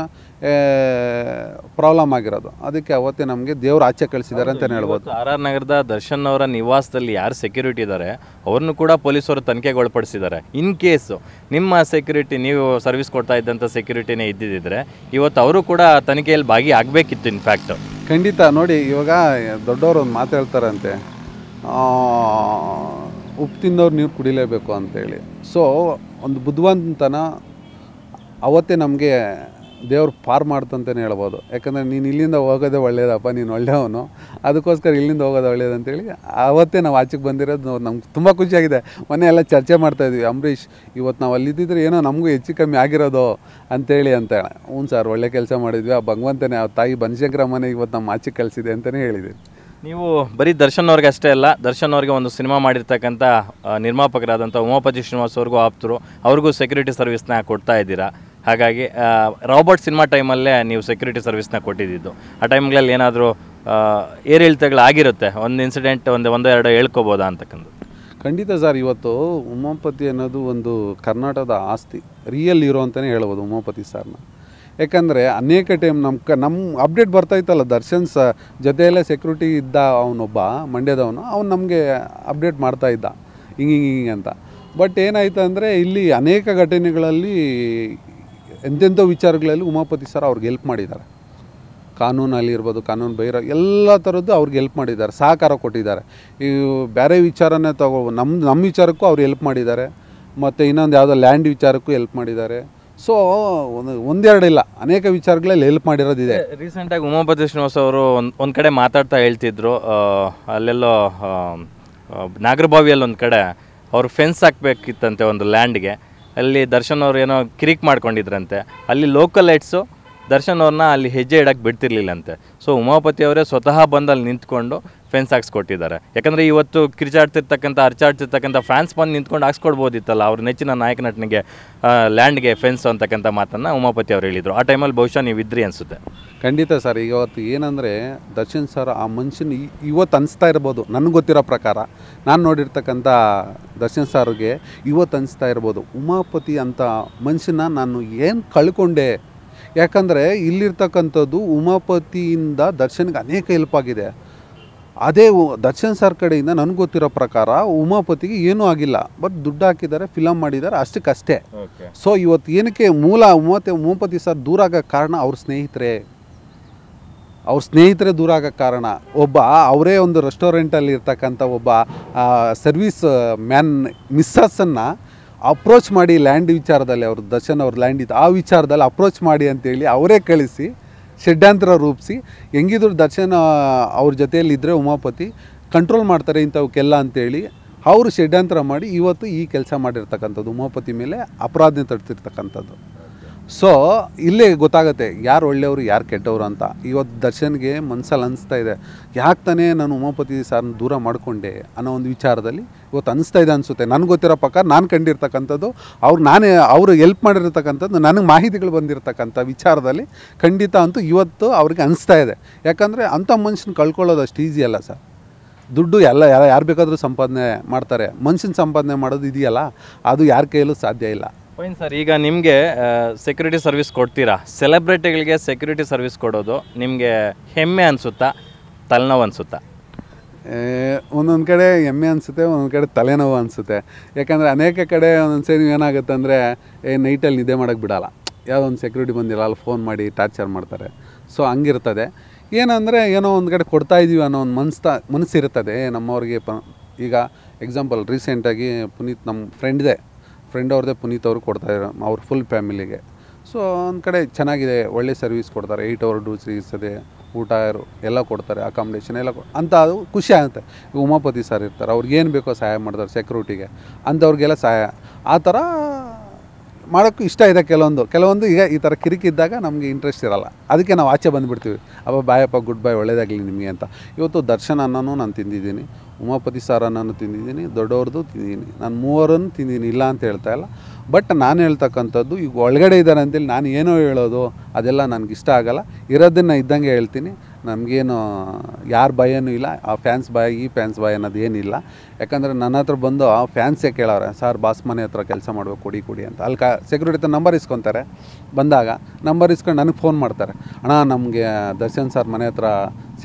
ಪ್ರಾಬ್ಲಮ್ ಆಗಿರೋದು ಅದಕ್ಕೆ ಅವತ್ತೇ ನಮಗೆ ದೇವ್ರು ಆಚೆ ಕಳಿಸಿದ್ದಾರೆ ಅಂತಲೇ ಹೇಳ್ಬೋದು ಆರ್ ಆರ್ ನಗರದ ದರ್ಶನ್ ಅವರ ನಿವಾಸದಲ್ಲಿ ಯಾರು ಸೆಕ್ಯೂರಿಟಿ ಇದ್ದಾರೆ ಅವ್ರನ್ನೂ ಕೂಡ ಪೊಲೀಸರು ತನಿಖೆಗೆ ಒಳಪಡಿಸಿದ್ದಾರೆ ಇನ್ ಕೇಸು ನಿಮ್ಮ ಸೆಕ್ಯೂರಿಟಿ ನೀವು ಸರ್ವಿಸ್ ಕೊಡ್ತಾ ಇದ್ದಂಥ ಸೆಕ್ಯೂರಿಟಿನೇ ಇದ್ದಿದ್ದರೆ ಇವತ್ತು ಅವರು ಕೂಡ ತನಿಖೆಯಲ್ಲಿ ಭಾಗಿ ಆಗಬೇಕಿತ್ತು ಇನ್ಫ್ಯಾಕ್ಟ್ ಖಂಡಿತ ನೋಡಿ ಇವಾಗ ದೊಡ್ಡವರು ಒಂದು ಮಾತು ಹೇಳ್ತಾರಂತೆ ಉಪ್ಪು ತಿನ್ನೋರು ನೀರು ಕುಡಿಲೇಬೇಕು ಅಂತೇಳಿ ಸೊ ಒಂದು ಬುದ್ಧಿವಂತನ ಅವತ್ತೇ ನಮಗೆ ದೇವ್ರು ಪಾರ್ ಮಾಡ್ತಂತಲೇ ಹೇಳ್ಬೋದು ಯಾಕಂದರೆ ನೀನು ಇಲ್ಲಿಂದ ಹೋಗೋದೇ ಒಳ್ಳೇದಪ್ಪ ನೀನು ಒಳ್ಳೆಯವನು ಅದಕ್ಕೋಸ್ಕರ ಇಲ್ಲಿಂದ ಹೋಗೋದು ಅಂತೇಳಿ ಅವತ್ತೇ ನಾವು ಆಚೆಗೆ ಬಂದಿರೋದು ನಮ್ಗೆ ತುಂಬ ಖುಷಿಯಾಗಿದೆ ಮೊನ್ನೆ ಎಲ್ಲ ಚರ್ಚೆ ಮಾಡ್ತಾಯಿದ್ವಿ ಅಂಬರೀಷ್ ಇವತ್ತು ನಾವು ಅಲ್ಲಿದ್ದಿದ್ರೆ ಏನೋ ನಮಗೂ ಹೆಚ್ಚು ಕಮ್ಮಿ ಆಗಿರೋದು ಅಂತೇಳಿ ಅಂತ ಹ್ಞೂ ಸರ್ ಒಳ್ಳೆ ಕೆಲಸ ಮಾಡಿದ್ವಿ ಆ ಭಗವಂತನೇ ಆ ತಾಯಿ ಬನಶಂಕರ ಮನೆ ಇವತ್ತು ನಮ್ಮ ಆಚೆಗೆ ಕಳಿಸಿದೆ ಅಂತಲೇ ಹೇಳಿದ್ದೀನಿ ನೀವು ಬರೀ ದರ್ಶನ್ ಅವ್ರಿಗೆ ಅಷ್ಟೇ ಅಲ್ಲ ದರ್ಶನ್ ಅವ್ರಿಗೆ ಒಂದು ಸಿನಿಮಾ ಮಾಡಿರ್ತಕ್ಕಂಥ ನಿರ್ಮಾಪಕರಾದಂಥ ಉಮಾಪತಿ ಶ್ರೀನಿವಾಸ್ ಅವ್ರಿಗೂ ಆಪ್ತರು ಅವ್ರಿಗೂ ಸೆಕ್ಯೂರಿಟಿ ಸರ್ವಿಸ್ನ ಕೊಡ್ತಾ ಇದ್ದೀರಾ ಹಾಗಾಗಿ ರಾಬರ್ಟ್ ಸಿನಿಮಾ ಟೈಮಲ್ಲೇ ನೀವು ಸೆಕ್ಯೂರಿಟಿ ಸರ್ವಿಸ್ನ ಕೊಟ್ಟಿದ್ದು ಆ ಟೈಮ್ಗಳಲ್ಲಿ ಏನಾದರೂ ಏರಿಳಿತಗಳಾಗಿರುತ್ತೆ ಒಂದು ಇನ್ಸಿಡೆಂಟ್ ಒಂದು ಒಂದು ಎರಡು ಹೇಳ್ಕೊಬೋದಾ ಅಂತಕ್ಕಂಥದ್ದು ಖಂಡಿತ ಸರ್ ಇವತ್ತು ಉಮಾಪತಿ ಅನ್ನೋದು ಒಂದು ಕರ್ನಾಟಕದ ಆಸ್ತಿ ರಿಯಲ್ ಇರೋ ಅಂತಲೇ ಹೇಳ್ಬೋದು ಉಮಾಪತಿ ಸರ್ನ ಯಾಕಂದರೆ ಅನೇಕ ಟೈಮ್ ನಮ್ಮ ಕ ನಮ್ಮ ಅಪ್ಡೇಟ್ ಬರ್ತಾಯಿತ್ತಲ್ಲ ಸ ಜೊತೆಯಲ್ಲೇ ಸೆಕ್ಯೂರಿಟಿ ಇದ್ದ ಅವನೊಬ್ಬ ಮಂಡ್ಯದವನು ಅವನು ನಮಗೆ ಅಪ್ಡೇಟ್ ಮಾಡ್ತಾ ಇದ್ದ ಹಿಂಗೆ ಹಿಂಗೆ ಹಿಂಗೆ ಅಂತ ಬಟ್ ಏನಾಯ್ತು ಅಂದರೆ ಇಲ್ಲಿ ಅನೇಕ ಘಟನೆಗಳಲ್ಲಿ ಎಂತೆಂಥ ವಿಚಾರಗಳಲ್ಲಿ ಉಮಾಪತಿ ಸರ್ ಅವ್ರಿಗೆ ಹೆಲ್ಪ್ ಮಾಡಿದ್ದಾರೆ ಕಾನೂನಲ್ಲಿ ಇರ್ಬೋದು ಕಾನೂನು ಬೈರ ಎಲ್ಲ ಥರದ್ದು ಅವ್ರಿಗೆ ಹೆಲ್ಪ್ ಮಾಡಿದ್ದಾರೆ ಸಹಕಾರ ಕೊಟ್ಟಿದ್ದಾರೆ ಈ ಬೇರೆ ವಿಚಾರನೇ ತಗೋಬೋದು ನಮ್ಮ ನಮ್ಮ ವಿಚಾರಕ್ಕೂ ಅವ್ರು ಹೆಲ್ಪ್ ಮಾಡಿದ್ದಾರೆ ಮತ್ತು ಇನ್ನೊಂದು ಯಾವುದೋ ಲ್ಯಾಂಡ್ ವಿಚಾರಕ್ಕೂ ಹೆಲ್ಪ್ ಮಾಡಿದ್ದಾರೆ ಸೊ ಒಂದು ಇಲ್ಲ ಅನೇಕ ವಿಚಾರಗಳಲ್ಲಿ ಹೆಲ್ಪ್ ಮಾಡಿರೋದಿದೆ ರೀಸೆಂಟಾಗಿ ಉಮಾಪತಿ ಶ್ರೀನಿವಾಸ ಅವರು ಒಂದು ಒಂದು ಕಡೆ ಮಾತಾಡ್ತಾ ಹೇಳ್ತಿದ್ರು ಅಲ್ಲೆಲ್ಲೋ ನಾಗರಬಾವಿಯಲ್ಲಿ ಒಂದು ಕಡೆ ಅವರು ಫೆನ್ಸ್ ಹಾಕ್ಬೇಕಿತ್ತಂತೆ ಒಂದು ಲ್ಯಾಂಡ್ಗೆ ಅಲ್ಲಿ ದರ್ಶನ್ ಅವರು ಏನೋ ಕಿರಿಕ್ ಮಾಡ್ಕೊಂಡಿದ್ರಂತೆ ಅಲ್ಲಿ ಲೋಕಲ್ ಲೈಟ್ಸು ದರ್ಶನ್ ಅವ್ರನ್ನ ಅಲ್ಲಿ ಹೆಜ್ಜೆ ಇಡಕ್ಕೆ ಬಿಡ್ತಿರ್ಲಿಲ್ಲಂತೆ ಸೊ ಉಮಾಪತಿ ಅವರೇ ಸ್ವತಃ ಬಂದು ಅಲ್ಲಿ ನಿಂತ್ಕೊಂಡು ಫೆನ್ಸ್ ಹಾಕ್ಸ್ಕೊಟ್ಟಿದ್ದಾರೆ ಯಾಕಂದರೆ ಇವತ್ತು ಕಿರಿಚಾಡ್ತಿರ್ತಕ್ಕಂಥ ಅರ್ಚಾಡ್ತಿರ್ತಕ್ಕಂಥ ಫ್ಯಾನ್ಸ್ ಬಂದು ನಿಂತ್ಕೊಂಡು ಹಾಕ್ಸ್ಕೊಡ್ಬೋದಿತ್ತಲ್ಲ ಅವ್ರ ನೆಚ್ಚಿನ ನಾಯಕ ನಟನಿಗೆ ಲ್ಯಾಂಡ್ಗೆ ಫೆನ್ಸ್ ಅಂತಕ್ಕಂಥ ಮಾತನ್ನು ಉಮಾಪತಿ ಅವರು ಹೇಳಿದರು ಆ ಟೈಮಲ್ಲಿ ಬಹುಶಃ ನೀವು ಇದ್ರಿ ಅನಿಸುತ್ತೆ ಖಂಡಿತ ಸರ್ ಇವತ್ತು ಏನಂದರೆ ದರ್ಶನ್ ಸರ್ ಆ ಮನುಷ್ಯನ ಇವತ್ತು ಅನಿಸ್ತಾ ಇರ್ಬೋದು ನನಗೆ ಗೊತ್ತಿರೋ ಪ್ರಕಾರ ನಾನು ನೋಡಿರ್ತಕ್ಕಂಥ ದರ್ಶನ್ ಸಾರಿಗೆ ಇವತ್ತು ಅನಿಸ್ತಾ ಇರ್ಬೋದು ಉಮಾಪತಿ ಅಂತ ಮನುಷ್ಯನ ನಾನು ಏನು ಕಳ್ಕೊಂಡೆ ಯಾಕಂದರೆ ಇಲ್ಲಿರ್ತಕ್ಕಂಥದ್ದು ಉಮಾಪತಿಯಿಂದ ದರ್ಶನ್ಗೆ ಅನೇಕ ಹೆಲ್ಪ್ ಆಗಿದೆ ಅದೇ ದರ್ಶನ್ ಸರ್ ಕಡೆಯಿಂದ ನನಗೆ ಗೊತ್ತಿರೋ ಪ್ರಕಾರ ಉಮಾಪತಿಗೆ ಏನೂ ಆಗಿಲ್ಲ ಬಟ್ ದುಡ್ಡು ಹಾಕಿದ್ದಾರೆ ಫಿಲಮ್ ಮಾಡಿದ್ದಾರೆ ಅಷ್ಟಕ್ಕಷ್ಟೇ ಸೊ ಇವತ್ತು ಏನಕ್ಕೆ ಮೂಲ ಉಮಾತೆ ಉಮಾಪತಿ ಸರ್ ದೂರ ಆಗೋ ಕಾರಣ ಅವ್ರ ಸ್ನೇಹಿತರೆ ಅವ್ರ ಸ್ನೇಹಿತರೆ ದೂರ ಆಗೋ ಕಾರಣ ಒಬ್ಬ ಅವರೇ ಒಂದು ರೆಸ್ಟೋರೆಂಟಲ್ಲಿ ಇರ್ತಕ್ಕಂಥ ಒಬ್ಬ ಸರ್ವಿಸ್ ಮ್ಯಾನ್ ಮಿಸ್ಸಸ್ಸನ್ನು ಅಪ್ರೋಚ್ ಮಾಡಿ ಲ್ಯಾಂಡ್ ವಿಚಾರದಲ್ಲಿ ಅವರು ದರ್ಶನ್ ಅವ್ರ ಲ್ಯಾಂಡ್ ಇತ್ತು ಆ ವಿಚಾರದಲ್ಲಿ ಅಪ್ರೋಚ್ ಮಾಡಿ ಅಂತೇಳಿ ಅವರೇ ಕಳಿಸಿ ಷಡ್ಯಾಂತರ ರೂಪಿಸಿ ಹೆಂಗಿದ್ರು ದರ್ಶನ ಅವ್ರ ಜೊತೆಯಲ್ಲಿ ಇದ್ದರೆ ಉಮಾಪತಿ ಕಂಟ್ರೋಲ್ ಮಾಡ್ತಾರೆ ಇಂಥವಕ್ಕೆಲ್ಲ ಅಂತೇಳಿ ಅವರು ಷಡ್ಯಂತ್ರ ಮಾಡಿ ಇವತ್ತು ಈ ಕೆಲಸ ಮಾಡಿರ್ತಕ್ಕಂಥದ್ದು ಉಮಾಪತಿ ಮೇಲೆ ಅಪರಾಧನೆ ತಡ್ತಿರ್ತಕ್ಕಂಥದ್ದು ಸೊ ಇಲ್ಲೇ ಗೊತ್ತಾಗುತ್ತೆ ಯಾರು ಒಳ್ಳೆಯವರು ಯಾರು ಕೆಟ್ಟವರು ಅಂತ ಇವತ್ತು ದರ್ಶನ್ಗೆ ಮನ್ಸಲ್ಲಿ ಅನಿಸ್ತಾ ಇದೆ ಯಾಕೆ ತಾನೇ ನಾನು ಉಮಾಪತಿ ಸಾರನ್ನ ದೂರ ಮಾಡಿಕೊಂಡೆ ಅನ್ನೋ ಒಂದು ವಿಚಾರದಲ್ಲಿ ಇವತ್ತು ಅನಿಸ್ತಾ ಇದೆ ಅನಿಸುತ್ತೆ ನನಗೆ ಗೊತ್ತಿರೋ ಪಕ್ಕ ನಾನು ಕಂಡಿರ್ತಕ್ಕಂಥದ್ದು ಅವ್ರು ನಾನೇ ಅವರು ಎಲ್ಪ್ ಮಾಡಿರ್ತಕ್ಕಂಥದ್ದು ನನಗೆ ಮಾಹಿತಿಗಳು ಬಂದಿರತಕ್ಕಂಥ ವಿಚಾರದಲ್ಲಿ ಖಂಡಿತ ಅಂತೂ ಇವತ್ತು ಅವ್ರಿಗೆ ಅನಿಸ್ತಾ ಇದೆ ಯಾಕಂದರೆ ಅಂಥ ಮನುಷ್ಯನ ಕಳ್ಕೊಳ್ಳೋದು ಅಷ್ಟು ಈಸಿ ಅಲ್ಲ ಸರ್ ದುಡ್ಡು ಎಲ್ಲ ಯಾರು ಬೇಕಾದರೂ ಸಂಪಾದನೆ ಮಾಡ್ತಾರೆ ಮನುಷ್ಯನ ಸಂಪಾದನೆ ಮಾಡೋದು ಇದೆಯಲ್ಲ ಅದು ಯಾರ ಕೈಯಲ್ಲೂ ಸಾಧ್ಯ ಇಲ್ಲ ಫೈನ್ ಸರ್ ಈಗ ನಿಮಗೆ ಸೆಕ್ಯೂರಿಟಿ ಸರ್ವಿಸ್ ಕೊಡ್ತೀರಾ ಸೆಲೆಬ್ರಿಟಿಗಳಿಗೆ ಸೆಕ್ಯೂರಿಟಿ ಸರ್ವಿಸ್ ಕೊಡೋದು ನಿಮಗೆ ಹೆಮ್ಮೆ ಅನಿಸುತ್ತಾ ತಲೆನೋವು ಅನಿಸುತ್ತಾ ಒಂದೊಂದು ಕಡೆ ಹೆಮ್ಮೆ ಅನಿಸುತ್ತೆ ಒಂದೊಂದು ಕಡೆ ತಲೆನೋವು ಅನಿಸುತ್ತೆ ಯಾಕಂದರೆ ಅನೇಕ ಕಡೆ ಒಂದೊಂದು ಸರಿ ಏನಾಗುತ್ತೆ ಅಂದರೆ ಏ ನೈಟಲ್ಲಿ ನಿದ್ದೆ ಮಾಡೋಕ್ಕೆ ಬಿಡಲ್ಲ ಯಾವುದೋ ಒಂದು ಸೆಕ್ಯೂರಿಟಿ ಬಂದಿಲ್ಲ ಅಲ್ಲಿ ಫೋನ್ ಮಾಡಿ ಟಾರ್ಚರ್ ಮಾಡ್ತಾರೆ ಸೊ ಹಂಗಿರ್ತದೆ ಏನಂದರೆ ಏನೋ ಒಂದು ಕಡೆ ಕೊಡ್ತಾ ಇದ್ದೀವಿ ಅನ್ನೋ ಒಂದು ಮನ್ಸ್ತ ಮನಸ್ಸಿರ್ತದೆ ನಮ್ಮವ್ರಿಗೆ ಪ ಈಗ ಎಕ್ಸಾಂಪಲ್ ರೀಸೆಂಟಾಗಿ ಪುನೀತ್ ನಮ್ಮ ಫ್ರೆಂಡ್ದೇ ಫ್ರೆಂಡ್ ಅವ್ರದ್ದೇ ಪುನೀತ್ ಅವರು ಕೊಡ್ತಾಯಿದ್ರು ಅವ್ರ ಫುಲ್ ಫ್ಯಾಮಿಲಿಗೆ ಸೊ ಒಂದು ಕಡೆ ಚೆನ್ನಾಗಿದೆ ಒಳ್ಳೆ ಸರ್ವಿಸ್ ಕೊಡ್ತಾರೆ ಏಯ್ಟ್ ಅವರ್ ಡೂ ಸಿಗಿಸ್ತದೆ ಊಟ ಎಲ್ಲ ಕೊಡ್ತಾರೆ ಅಕಾಮಡೇಷನ್ ಎಲ್ಲ ಕೊ ಅಂತ ಅದು ಖುಷಿ ಆಗುತ್ತೆ ಉಮಾಪತಿ ಸರ್ ಇರ್ತಾರೆ ಅವ್ರಿಗೆ ಏನು ಬೇಕೋ ಸಹಾಯ ಮಾಡ್ತಾರೆ ಸೆಕ್ಯೂರಿಟಿಗೆ ಅಂಥವ್ರಿಗೆಲ್ಲ ಸಹಾಯ ಆ ಥರ ಮಾಡೋಕ್ಕೂ ಇಷ್ಟ ಇದೆ ಕೆಲವೊಂದು ಕೆಲವೊಂದು ಈಗ ಈ ಥರ ಕಿರಿಕಿದ್ದಾಗ ನಮಗೆ ಇಂಟ್ರೆಸ್ಟ್ ಇರಲ್ಲ ಅದಕ್ಕೆ ನಾವು ಆಚೆ ಬಂದುಬಿಡ್ತೀವಿ ಅಪ್ಪ ಬಾಯಪ್ಪ ಗುಡ್ ಬೈ ಒಳ್ಳೆಯದಾಗಲಿ ನಿಮಗೆ ಅಂತ ಇವತ್ತು ದರ್ಶನ ಅನ್ನೋನು ನಾನು ತಿಂದಿದ್ದೀನಿ ಉಮಾಪತಿ ಸಾರನ್ನು ತಿಂದಿದ್ದೀನಿ ದೊಡ್ಡವ್ರದ್ದು ತಿಂದಿದ್ದೀನಿ ನಾನು ಮೂವರನ್ನು ತಿಂದಿದ್ದೀನಿ ಇಲ್ಲ ಅಂತ ಹೇಳ್ತಾ ಇಲ್ಲ ಬಟ್ ನಾನು ಹೇಳ್ತಕ್ಕಂಥದ್ದು ಈಗ ಒಳಗಡೆ ಇದ್ದಾರೆ ಅಂತೇಳಿ ನಾನು ಏನೋ ಹೇಳೋದು ಅದೆಲ್ಲ ನನಗೆ ಇಷ್ಟ ಆಗಲ್ಲ ಇರೋದನ್ನು ಇದ್ದಂಗೆ ಹೇಳ್ತೀನಿ ನಮಗೇನು ಯಾರ ಭಯನೂ ಇಲ್ಲ ಆ ಫ್ಯಾನ್ಸ್ ಬಾಯ್ ಈ ಫ್ಯಾನ್ಸ್ ಬಾಯ್ ಅನ್ನೋದು ಏನಿಲ್ಲ ಯಾಕಂದರೆ ನನ್ನ ಹತ್ರ ಬಂದು ಆ ಫ್ಯಾನ್ಸೇ ಕೇಳೋರೆ ಸರ್ ಬಾಸ್ ಮನೆ ಹತ್ರ ಕೆಲಸ ಮಾಡಬೇಕು ಕೊಡಿ ಕೊಡಿ ಅಂತ ಅಲ್ಲಿ ಕ ಸೆಕ್ಯೂರಿಟಿ ಹತ್ರ ನಂಬರ್ ಇಸ್ಕೊತಾರೆ ಬಂದಾಗ ನಂಬರ್ ಇಸ್ಕೊಂಡು ನನಗೆ ಫೋನ್ ಮಾಡ್ತಾರೆ ಅಣ್ಣ ನಮಗೆ ದರ್ಶನ್ ಸರ್ ಮನೆ ಹತ್ರ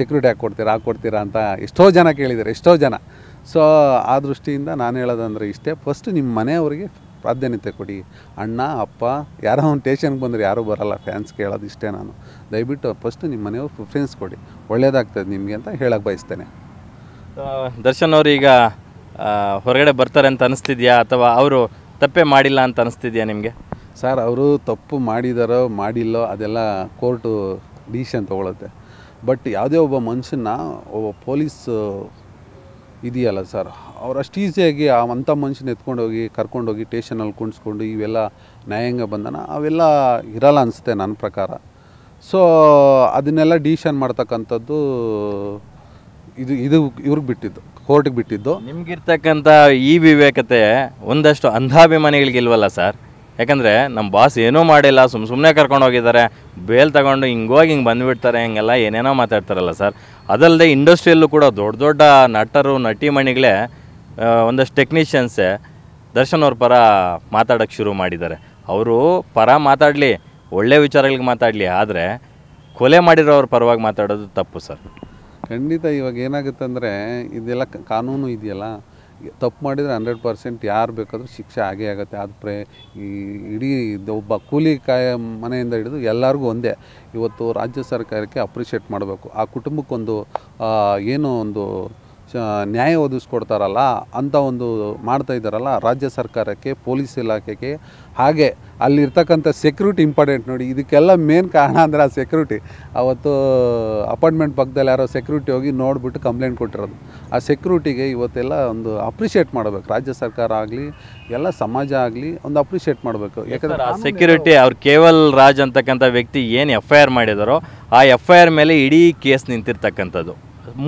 ಸೆಕ್ಯೂರಿಟಿ ಹಾಕಿ ಕೊಡ್ತೀರಾ ಹಾಕಿ ಕೊಡ್ತೀರಾ ಅಂತ ಎಷ್ಟೋ ಜನ ಕೇಳಿದ್ದಾರೆ ಎಷ್ಟೋ ಜನ ಸೊ ಆ ದೃಷ್ಟಿಯಿಂದ ನಾನು ಹೇಳೋದಂದರೆ ಇಷ್ಟೇ ಫಸ್ಟ್ ನಿಮ್ಮ ಮನೆಯವ್ರಿಗೆ ಪ್ರಾಧಾನ್ಯತೆ ಕೊಡಿ ಅಣ್ಣ ಅಪ್ಪ ಯಾರೋ ಒಂದು ಟೇಷನ್ಗೆ ಬಂದರೆ ಯಾರೂ ಬರೋಲ್ಲ ಫ್ಯಾನ್ಸ್ ಕೇಳೋದು ಇಷ್ಟೇ ನಾನು ದಯವಿಟ್ಟು ಫಸ್ಟು ನಿಮ್ಮ ಮನೆಯವ್ರು ಪ್ರಿಫರೆನ್ಸ್ ಕೊಡಿ ಒಳ್ಳೇದಾಗ್ತದೆ ನಿಮಗೆ ಅಂತ ಹೇಳಕ್ಕೆ ಬಯಸ್ತೇನೆ ದರ್ಶನ್ ಅವರು ಈಗ ಹೊರಗಡೆ ಬರ್ತಾರೆ ಅಂತ ಅನಿಸ್ತಿದೆಯಾ ಅಥವಾ ಅವರು ತಪ್ಪೇ ಮಾಡಿಲ್ಲ ಅಂತ ಅನ್ನಿಸ್ತಿದ್ಯಾ ನಿಮಗೆ ಸರ್ ಅವರು ತಪ್ಪು ಮಾಡಿದಾರೋ ಮಾಡಿಲ್ಲೋ ಅದೆಲ್ಲ ಕೋರ್ಟು ಡಿಸಿಷನ್ ತೊಗೊಳುತ್ತೆ ಬಟ್ ಯಾವುದೇ ಒಬ್ಬ ಮನುಷ್ಯನ ಒಬ್ಬ ಪೊಲೀಸ್ ಇದೆಯಲ್ಲ ಸರ್ ಅವ್ರು ಅಷ್ಟು ಈಸಿಯಾಗಿ ಆ ಅಂಥ ಮನುಷ್ಯನ ಎತ್ಕೊಂಡೋಗಿ ಕರ್ಕೊಂಡೋಗಿ ಟೇಷನಲ್ಲಿ ಕುಣಿಸ್ಕೊಂಡು ಇವೆಲ್ಲ ನ್ಯಾಯಾಂಗ ಬಂದಾನ ಅವೆಲ್ಲ ಇರಲ್ಲ ಅನಿಸುತ್ತೆ ನನ್ನ ಪ್ರಕಾರ ಸೊ ಅದನ್ನೆಲ್ಲ ಡಿಸಿಷನ್ ಮಾಡ್ತಕ್ಕಂಥದ್ದು ಇದು ಇದು ಇವ್ರಿಗೆ ಬಿಟ್ಟಿದ್ದು ಕೋರ್ಟ್ಗೆ ಬಿಟ್ಟಿದ್ದು ನಿಮ್ಗಿರ್ತಕ್ಕಂಥ ಈ ವಿವೇಕತೆ ಒಂದಷ್ಟು ಇಲ್ವಲ್ಲ ಸರ್ ಯಾಕಂದರೆ ನಮ್ಮ ಬಾಸ್ ಏನೂ ಮಾಡಿಲ್ಲ ಸುಮ್ಮ ಸುಮ್ಮನೆ ಕರ್ಕೊಂಡು ಹೋಗಿದ್ದಾರೆ ಬೇಲ್ ತಗೊಂಡು ಹಿಂಗೋಗಿ ಹಿಂಗೆ ಬಂದುಬಿಡ್ತಾರೆ ಹಿಂಗೆಲ್ಲ ಏನೇನೋ ಮಾತಾಡ್ತಾರಲ್ಲ ಸರ್ ಅದಲ್ಲದೆ ಇಂಡಸ್ಟ್ರಿಯಲ್ಲೂ ಕೂಡ ದೊಡ್ಡ ದೊಡ್ಡ ನಟರು ನಟಿ ಮಣಿಗಳೇ ಒಂದಷ್ಟು ಟೆಕ್ನಿಷಿಯನ್ಸೇ ದರ್ಶನ್ ಅವ್ರ ಪರ ಮಾತಾಡೋಕ್ಕೆ ಶುರು ಮಾಡಿದ್ದಾರೆ ಅವರು ಪರ ಮಾತಾಡಲಿ ಒಳ್ಳೆಯ ವಿಚಾರಗಳಿಗೆ ಮಾತಾಡಲಿ ಆದರೆ ಕೊಲೆ ಮಾಡಿರೋರ ಪರವಾಗಿ ಮಾತಾಡೋದು ತಪ್ಪು ಸರ್ ಖಂಡಿತ ಇವಾಗ ಏನಾಗುತ್ತೆ ಅಂದರೆ ಇದೆಲ್ಲ ಕಾನೂನು ಇದೆಯಲ್ಲ ತಪ್ಪು ಮಾಡಿದರೆ ಹಂಡ್ರೆಡ್ ಪರ್ಸೆಂಟ್ ಯಾರು ಬೇಕಾದರೂ ಶಿಕ್ಷೆ ಆಗೇ ಆಗುತ್ತೆ ಅದು ಪ್ರೇ ಈ ಇಡೀ ಒಬ್ಬ ಕೂಲಿ ಕಾಯ ಮನೆಯಿಂದ ಹಿಡಿದು ಎಲ್ಲರಿಗೂ ಒಂದೇ ಇವತ್ತು ರಾಜ್ಯ ಸರ್ಕಾರಕ್ಕೆ ಅಪ್ರಿಷಿಯೇಟ್ ಮಾಡಬೇಕು ಆ ಕುಟುಂಬಕ್ಕೊಂದು ಏನೋ ಒಂದು ನ್ಯಾಯ ಒದಗಿಸ್ಕೊಡ್ತಾರಲ್ಲ ಅಂತ ಒಂದು ಮಾಡ್ತಾ ಇದ್ದಾರಲ್ಲ ರಾಜ್ಯ ಸರ್ಕಾರಕ್ಕೆ ಪೊಲೀಸ್ ಇಲಾಖೆಗೆ ಹಾಗೆ ಅಲ್ಲಿರ್ತಕ್ಕಂಥ ಸೆಕ್ಯೂರಿಟಿ ಇಂಪಾರ್ಟೆಂಟ್ ನೋಡಿ ಇದಕ್ಕೆಲ್ಲ ಮೇನ್ ಕಾರಣ ಅಂದರೆ ಆ ಸೆಕ್ಯೂರಿಟಿ ಅವತ್ತು ಅಪಾರ್ಟ್ಮೆಂಟ್ ಪಕ್ಕದಲ್ಲಿ ಯಾರೋ ಸೆಕ್ಯೂರಿಟಿ ಹೋಗಿ ನೋಡಿಬಿಟ್ಟು ಕಂಪ್ಲೇಂಟ್ ಕೊಟ್ಟಿರೋದು ಆ ಸೆಕ್ಯೂರಿಟಿಗೆ ಇವತ್ತೆಲ್ಲ ಒಂದು ಅಪ್ರಿಷಿಯೇಟ್ ಮಾಡಬೇಕು ರಾಜ್ಯ ಸರ್ಕಾರ ಆಗಲಿ ಎಲ್ಲ ಸಮಾಜ ಆಗಲಿ ಒಂದು ಅಪ್ರಿಷಿಯೇಟ್ ಮಾಡಬೇಕು ಯಾಕಂದರೆ ಸೆಕ್ಯೂರಿಟಿ ಅವ್ರು ಕೇವಲ್ ರಾಜ್ ಅಂತಕ್ಕಂಥ ವ್ಯಕ್ತಿ ಏನು ಎಫ್ ಐ ಆರ್ ಮಾಡಿದಾರೋ ಆ ಎಫ್ ಐ ಆರ್ ಮೇಲೆ ಇಡೀ ಕೇಸ್ ನಿಂತಿರ್ತಕ್ಕಂಥದ್ದು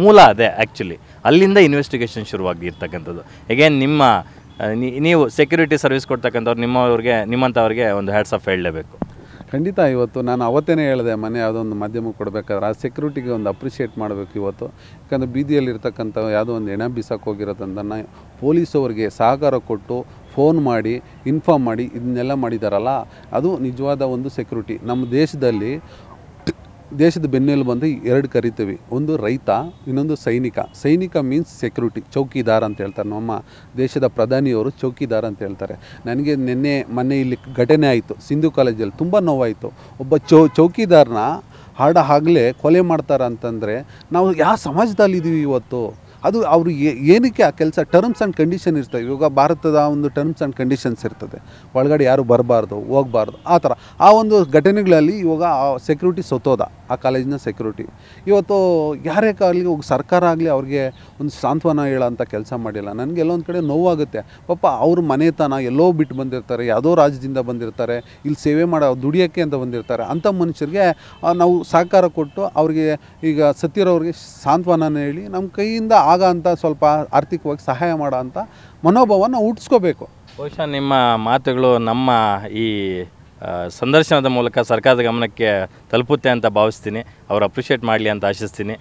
ಮೂಲ ಅದೇ ಆ್ಯಕ್ಚುಲಿ ಅಲ್ಲಿಂದ ಇನ್ವೆಸ್ಟಿಗೇಷನ್ ಶುರುವಾಗಿರ್ತಕ್ಕಂಥದ್ದು ಎಗೇನ್ ನಿಮ್ಮ ನೀವು ಸೆಕ್ಯೂರಿಟಿ ಸರ್ವಿಸ್ ಕೊಡ್ತಕ್ಕಂಥವ್ರು ನಿಮ್ಮವ್ರಿಗೆ ನಿಮ್ಮಂಥವ್ರಿಗೆ ಒಂದು ಹ್ಯಾಡ್ಸ್ ಆಫ್ ಹೇಳಲೇಬೇಕು ಖಂಡಿತ ಇವತ್ತು ನಾನು ಅವತ್ತೇ ಹೇಳಿದೆ ಮನೆ ಯಾವುದೋ ಒಂದು ಮಾಧ್ಯಮಕ್ಕೆ ಕೊಡಬೇಕಾದ್ರೆ ಆ ಸೆಕ್ಯೂರಿಟಿಗೆ ಒಂದು ಅಪ್ರಿಷಿಯೇಟ್ ಮಾಡಬೇಕು ಇವತ್ತು ಯಾಕಂದರೆ ಬೀದಿಯಲ್ಲಿರ್ತಕ್ಕಂಥ ಯಾವುದೋ ಒಂದು ಎಣ ಬಿಸಕ್ಕೆ ಹೋಗಿರೋದನ್ನು ಪೊಲೀಸವ್ರಿಗೆ ಸಹಕಾರ ಕೊಟ್ಟು ಫೋನ್ ಮಾಡಿ ಇನ್ಫಾರ್ಮ್ ಮಾಡಿ ಇದನ್ನೆಲ್ಲ ಮಾಡಿದಾರಲ್ಲ ಅದು ನಿಜವಾದ ಒಂದು ಸೆಕ್ಯೂರಿಟಿ ನಮ್ಮ ದೇಶದಲ್ಲಿ ದೇಶದ ಬೆನ್ನೆಲು ಬಂದು ಎರಡು ಕರಿತೀವಿ ಒಂದು ರೈತ ಇನ್ನೊಂದು ಸೈನಿಕ ಸೈನಿಕ ಮೀನ್ಸ್ ಸೆಕ್ಯೂರಿಟಿ ಚೌಕಿದಾರ ಅಂತ ಹೇಳ್ತಾರೆ ನಮ್ಮ ದೇಶದ ಪ್ರಧಾನಿಯವರು ಚೌಕಿದಾರ ಅಂತ ಹೇಳ್ತಾರೆ ನನಗೆ ನಿನ್ನೆ ಮೊನ್ನೆ ಇಲ್ಲಿ ಘಟನೆ ಆಯಿತು ಸಿಂಧು ಕಾಲೇಜಲ್ಲಿ ತುಂಬ ನೋವಾಯಿತು ಒಬ್ಬ ಚೌ ಚೌಕಿದಾರನ ಹಾಡ ಆಗಲೇ ಕೊಲೆ ಮಾಡ್ತಾರೆ ಅಂತಂದರೆ ನಾವು ಯಾವ ಸಮಾಜದಲ್ಲಿದ್ದೀವಿ ಇವತ್ತು ಅದು ಅವರು ಏನಕ್ಕೆ ಆ ಕೆಲಸ ಟರ್ಮ್ಸ್ ಆ್ಯಂಡ್ ಕಂಡೀಷನ್ ಇರ್ತವೆ ಇವಾಗ ಭಾರತದ ಒಂದು ಟರ್ಮ್ಸ್ ಆ್ಯಂಡ್ ಕಂಡೀಷನ್ಸ್ ಇರ್ತದೆ ಒಳಗಡೆ ಯಾರು ಬರಬಾರ್ದು ಹೋಗಬಾರ್ದು ಆ ಥರ ಆ ಒಂದು ಘಟನೆಗಳಲ್ಲಿ ಇವಾಗ ಆ ಸೆಕ್ಯೂರಿಟಿ ಸೊತ್ತೋದ ಆ ಕಾಲೇಜಿನ ಸೆಕ್ಯೂರಿಟಿ ಇವತ್ತು ಯಾರೇ ಇವಾಗ ಸರ್ಕಾರ ಆಗಲಿ ಅವ್ರಿಗೆ ಒಂದು ಸಾಂತ್ವನ ಹೇಳೋಂಥ ಕೆಲಸ ಮಾಡಿಲ್ಲ ನನಗೆ ಎಲ್ಲೊಂದು ಕಡೆ ನೋವಾಗುತ್ತೆ ಪಾಪ ಅವ್ರ ಮನೆತನ ಎಲ್ಲೋ ಬಿಟ್ಟು ಬಂದಿರ್ತಾರೆ ಯಾವುದೋ ರಾಜ್ಯದಿಂದ ಬಂದಿರ್ತಾರೆ ಇಲ್ಲಿ ಸೇವೆ ಮಾಡೋ ದುಡಿಯೋಕ್ಕೆ ಅಂತ ಬಂದಿರ್ತಾರೆ ಅಂಥ ಮನುಷ್ಯರಿಗೆ ನಾವು ಸಹಕಾರ ಕೊಟ್ಟು ಅವ್ರಿಗೆ ಈಗ ಸತ್ಯರವ್ರಿಗೆ ಸಾಂತ್ವನ ಹೇಳಿ ನಮ್ಮ ಕೈಯಿಂದ ಆ ಆಗ ಅಂತ ಸ್ವಲ್ಪ ಆರ್ಥಿಕವಾಗಿ ಸಹಾಯ ಮಾಡೋ ಅಂತ ಮನೋಭಾವನ ಹುಟ್ಟಿಸ್ಕೋಬೇಕು ಬಹುಶಃ ನಿಮ್ಮ ಮಾತುಗಳು ನಮ್ಮ ಈ ಸಂದರ್ಶನದ ಮೂಲಕ ಸರ್ಕಾರದ ಗಮನಕ್ಕೆ ತಲುಪುತ್ತೆ ಅಂತ ಭಾವಿಸ್ತೀನಿ ಅವರು ಅಪ್ರಿಷಿಯೇಟ್ ಮಾಡಲಿ ಅಂತ ಆಶಿಸ್ತೀನಿ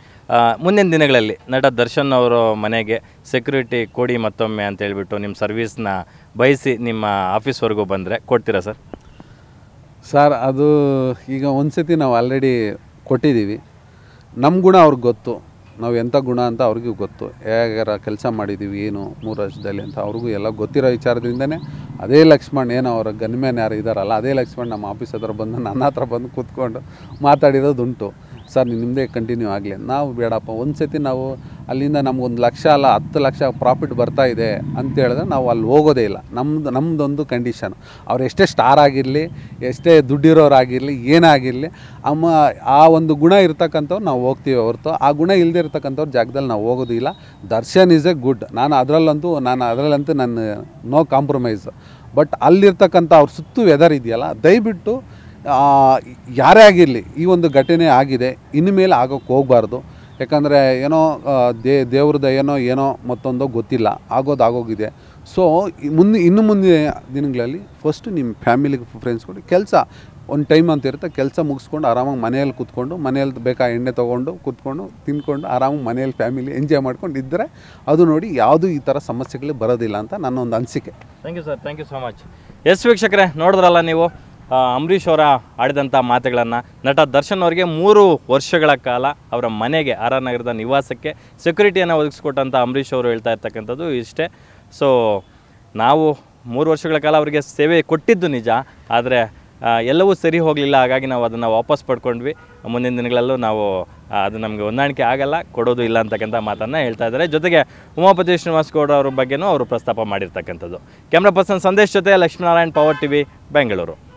ಮುಂದಿನ ದಿನಗಳಲ್ಲಿ ನಟ ದರ್ಶನ್ ಅವರು ಮನೆಗೆ ಸೆಕ್ಯೂರಿಟಿ ಕೊಡಿ ಮತ್ತೊಮ್ಮೆ ಅಂತ ಹೇಳಿಬಿಟ್ಟು ನಿಮ್ಮ ಸರ್ವಿಸ್ನ ಬಯಸಿ ನಿಮ್ಮ ಆಫೀಸ್ವರೆಗೂ ಬಂದರೆ ಕೊಡ್ತೀರಾ ಸರ್ ಸರ್ ಅದು ಈಗ ಒಂದು ಸತಿ ನಾವು ಆಲ್ರೆಡಿ ಕೊಟ್ಟಿದ್ದೀವಿ ನಮ್ಮ ಗುಣ ಅವ್ರಿಗೆ ಗೊತ್ತು ನಾವು ಎಂಥ ಗುಣ ಅಂತ ಅವ್ರಿಗೂ ಗೊತ್ತು ಹೇಗಾರ ಕೆಲಸ ಮಾಡಿದ್ದೀವಿ ಏನು ಮೂರು ವರ್ಷದಲ್ಲಿ ಅಂತ ಅವ್ರಿಗೂ ಎಲ್ಲ ಗೊತ್ತಿರೋ ವಿಚಾರದಿಂದನೇ ಅದೇ ಲಕ್ಷ್ಮಣ್ ಏನು ಅವರ ಗನ್ಮ್ಯಾನ್ ಯಾರು ಇದ್ದಾರಲ್ಲ ಅದೇ ಲಕ್ಷ್ಮಣ್ ನಮ್ಮ ಆಫೀಸ್ ಹತ್ರ ಬಂದು ನನ್ನ ಹತ್ರ ಬಂದು ಕೂತ್ಕೊಂಡು ಮಾತಾಡಿರೋದುಂಟು ಸರ್ ನಿಮ್ಮದೇ ಕಂಟಿನ್ಯೂ ಆಗಲಿ ನಾವು ಬೇಡಪ್ಪ ಒಂದು ಸತಿ ನಾವು ಅಲ್ಲಿಂದ ನಮಗೊಂದು ಲಕ್ಷ ಅಲ್ಲ ಹತ್ತು ಲಕ್ಷ ಪ್ರಾಫಿಟ್ ಬರ್ತಾ ಇದೆ ಅಂತ ಹೇಳಿದ್ರೆ ನಾವು ಅಲ್ಲಿ ಹೋಗೋದೇ ಇಲ್ಲ ನಮ್ಮದು ನಮ್ಮದೊಂದು ಕಂಡೀಷನ್ ಅವ್ರು ಎಷ್ಟೇ ಸ್ಟಾರ್ ಆಗಿರಲಿ ಎಷ್ಟೇ ದುಡ್ಡಿರೋರಾಗಿರಲಿ ಏನಾಗಿರಲಿ ಅಮ್ಮ ಆ ಒಂದು ಗುಣ ಇರ್ತಕ್ಕಂಥವ್ರು ನಾವು ಹೋಗ್ತೀವಿ ಹೊರತು ಆ ಗುಣ ಇಲ್ಲದೆ ಇರ್ತಕ್ಕಂಥವ್ರ ಜಾಗದಲ್ಲಿ ನಾವು ಹೋಗೋದಿಲ್ಲ ದರ್ಶನ್ ಈಸ್ ಎ ಗುಡ್ ನಾನು ಅದರಲ್ಲಂತೂ ನಾನು ಅದರಲ್ಲಂತೂ ನನ್ನ ನೋ ಕಾಂಪ್ರಮೈಸ್ ಬಟ್ ಅಲ್ಲಿರ್ತಕ್ಕಂಥ ಅವ್ರ ಸುತ್ತು ವೆದರ್ ಇದೆಯಲ್ಲ ದಯವಿಟ್ಟು ಯಾರೇ ಆಗಿರಲಿ ಈ ಒಂದು ಘಟನೆ ಆಗಿದೆ ಇನ್ನು ಮೇಲೆ ಆಗೋಕ್ಕೆ ಹೋಗಬಾರ್ದು ಯಾಕಂದರೆ ಏನೋ ದೇ ದೇವ್ರದ ಏನೋ ಏನೋ ಮತ್ತೊಂದೋ ಗೊತ್ತಿಲ್ಲ ಆಗೋದು ಆಗೋಗಿದೆ ಸೊ ಮುಂದೆ ಇನ್ನು ಮುಂದಿನ ದಿನಗಳಲ್ಲಿ ಫಸ್ಟು ನಿಮ್ಮ ಫ್ಯಾಮಿಲಿಗೆ ಫ್ರೆಂಡ್ಸ್ಗಳು ಕೆಲಸ ಒಂದು ಟೈಮ್ ಅಂತ ಇರುತ್ತೆ ಕೆಲಸ ಮುಗಿಸ್ಕೊಂಡು ಆರಾಮಾಗಿ ಮನೆಯಲ್ಲಿ ಕೂತ್ಕೊಂಡು ಮನೆಯಲ್ಲಿ ಬೇಕಾ ಎಣ್ಣೆ ತೊಗೊಂಡು ಕೂತ್ಕೊಂಡು ತಿಂದ್ಕೊಂಡು ಆರಾಮಾಗಿ ಮನೆಯಲ್ಲಿ ಫ್ಯಾಮಿಲಿ ಎಂಜಾಯ್ ಮಾಡ್ಕೊಂಡು ಇದ್ದರೆ ಅದು ನೋಡಿ ಯಾವುದೂ ಈ ಥರ ಸಮಸ್ಯೆಗಳು ಬರೋದಿಲ್ಲ ಅಂತ ನನ್ನೊಂದು ಒಂದು ಅನಿಸಿಕೆ thank you sir thank you so much yes ವೀಕ್ಷಕರೇ ನೋಡಿದ್ರಲ್ಲ ನೀವು ಅಂಬರೀಷ್ ಅವರ ಆಡಿದಂಥ ಮಾತುಗಳನ್ನು ನಟ ದರ್ಶನ್ ಅವರಿಗೆ ಮೂರು ವರ್ಷಗಳ ಕಾಲ ಅವರ ಮನೆಗೆ ಆರ್ ಆರ್ ನಗರದ ನಿವಾಸಕ್ಕೆ ಸೆಕ್ಯೂರಿಟಿಯನ್ನು ಒದಗಿಸ್ಕೊಟ್ಟಂಥ ಅಂಬರೀಷ್ ಅವರು ಹೇಳ್ತಾ ಇರ್ತಕ್ಕಂಥದ್ದು ಇಷ್ಟೇ ಸೊ ನಾವು ಮೂರು ವರ್ಷಗಳ ಕಾಲ ಅವರಿಗೆ ಸೇವೆ ಕೊಟ್ಟಿದ್ದು ನಿಜ ಆದರೆ ಎಲ್ಲವೂ ಸರಿ ಹೋಗಲಿಲ್ಲ ಹಾಗಾಗಿ ನಾವು ಅದನ್ನು ವಾಪಸ್ ಪಡ್ಕೊಂಡ್ವಿ ಮುಂದಿನ ದಿನಗಳಲ್ಲೂ ನಾವು ಅದು ನಮಗೆ ಹೊಂದಾಣಿಕೆ ಆಗಲ್ಲ ಕೊಡೋದು ಇಲ್ಲ ಅಂತಕ್ಕಂಥ ಮಾತನ್ನು ಹೇಳ್ತಾ ಇದ್ದಾರೆ ಜೊತೆಗೆ ಉಮಾಪತಿ ಶ್ರೀನಿವಾಸ್ ಗೌಡ ಅವ್ರ ಬಗ್ಗೆನೂ ಅವರು ಪ್ರಸ್ತಾಪ ಮಾಡಿರ್ತಕ್ಕಂಥದ್ದು ಕ್ಯಾಮ್ರಾ ಪರ್ಸನ್ ಸಂದೇಶ್ ಜೊತೆ Lakshminarayan Power T V Bengaluru